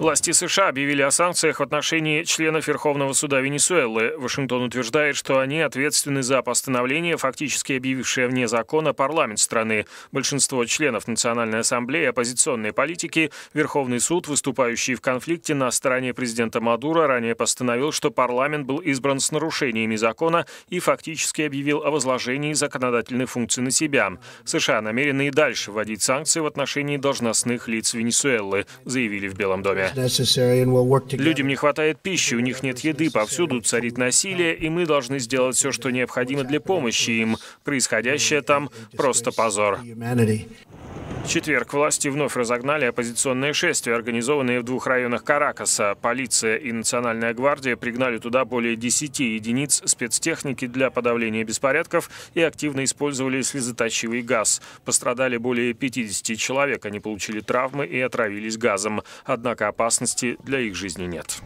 Власти США объявили о санкциях в отношении членов Верховного суда Венесуэлы. Вашингтон утверждает, что они ответственны за постановление, фактически объявившее вне закона парламент страны. Большинство членов Национальной ассамблеи, оппозиционные политики, Верховный суд, выступающий в конфликте на стороне президента Мадура, ранее постановил, что парламент был избран с нарушениями закона и фактически объявил о возложении законодательной функции на себя. США намерены и дальше вводить санкции в отношении должностных лиц Венесуэлы, заявили в Белом доме. Людям не хватает пищи, у них нет еды, повсюду царит насилие, и мы должны сделать все, что необходимо для помощи им. Происходящее там просто позор четверг власти вновь разогнали оппозиционные шествия, организованные в двух районах Каракаса. Полиция и Национальная гвардия пригнали туда более 10 единиц спецтехники для подавления беспорядков и активно использовали слезоточивый газ. Пострадали более 50 человек, они получили травмы и отравились газом. Однако опасности для их жизни нет.